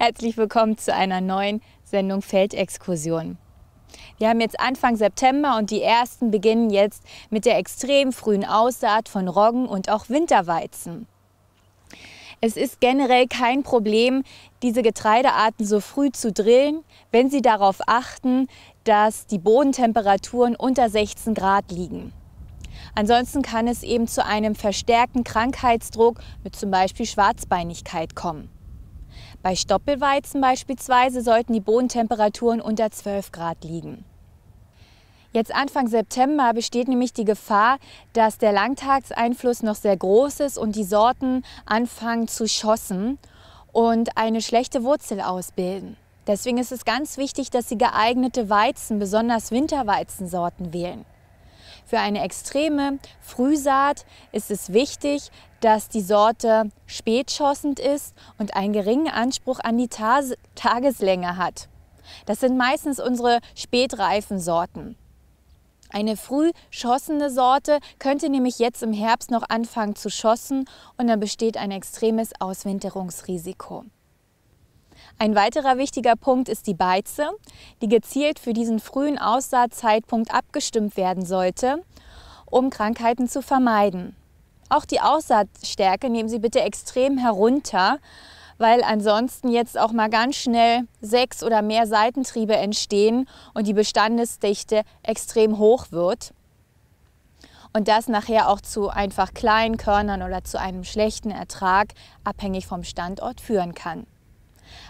Herzlich willkommen zu einer neuen Sendung Feldexkursion. Wir haben jetzt Anfang September und die ersten beginnen jetzt mit der extrem frühen Aussaat von Roggen und auch Winterweizen. Es ist generell kein Problem, diese Getreidearten so früh zu drillen, wenn Sie darauf achten, dass die Bodentemperaturen unter 16 Grad liegen. Ansonsten kann es eben zu einem verstärkten Krankheitsdruck mit zum Beispiel Schwarzbeinigkeit kommen. Bei Stoppelweizen beispielsweise sollten die Bodentemperaturen unter 12 Grad liegen. Jetzt Anfang September besteht nämlich die Gefahr, dass der Langtagseinfluss noch sehr groß ist und die Sorten anfangen zu schossen und eine schlechte Wurzel ausbilden. Deswegen ist es ganz wichtig, dass Sie geeignete Weizen, besonders Winterweizensorten, wählen. Für eine extreme Frühsaat ist es wichtig, dass die Sorte spätschossend ist und einen geringen Anspruch an die Tas Tageslänge hat. Das sind meistens unsere spätreifen Sorten. Eine früh schossende Sorte könnte nämlich jetzt im Herbst noch anfangen zu schossen und dann besteht ein extremes Auswinterungsrisiko. Ein weiterer wichtiger Punkt ist die Beize, die gezielt für diesen frühen Aussaatzeitpunkt abgestimmt werden sollte, um Krankheiten zu vermeiden. Auch die Aussaatstärke nehmen Sie bitte extrem herunter, weil ansonsten jetzt auch mal ganz schnell sechs oder mehr Seitentriebe entstehen und die Bestandesdichte extrem hoch wird. Und das nachher auch zu einfach kleinen Körnern oder zu einem schlechten Ertrag, abhängig vom Standort, führen kann.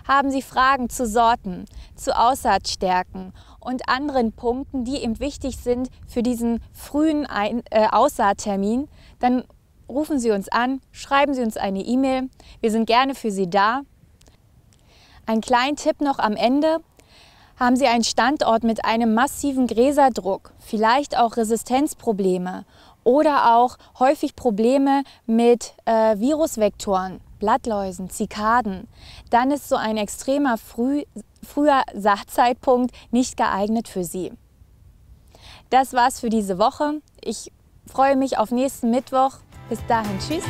Haben Sie Fragen zu Sorten, zu Aussaatstärken und anderen Punkten, die ihm wichtig sind für diesen frühen Ein äh, Aussaattermin, dann rufen Sie uns an, schreiben Sie uns eine E-Mail. Wir sind gerne für Sie da. Ein kleinen Tipp noch am Ende. Haben Sie einen Standort mit einem massiven Gräserdruck, vielleicht auch Resistenzprobleme oder auch häufig Probleme mit äh, Virusvektoren, Blattläusen, Zikaden, dann ist so ein extremer Früh, früher Saatzeitpunkt nicht geeignet für sie. Das war's für diese Woche. Ich freue mich auf nächsten Mittwoch. Bis dahin, tschüss.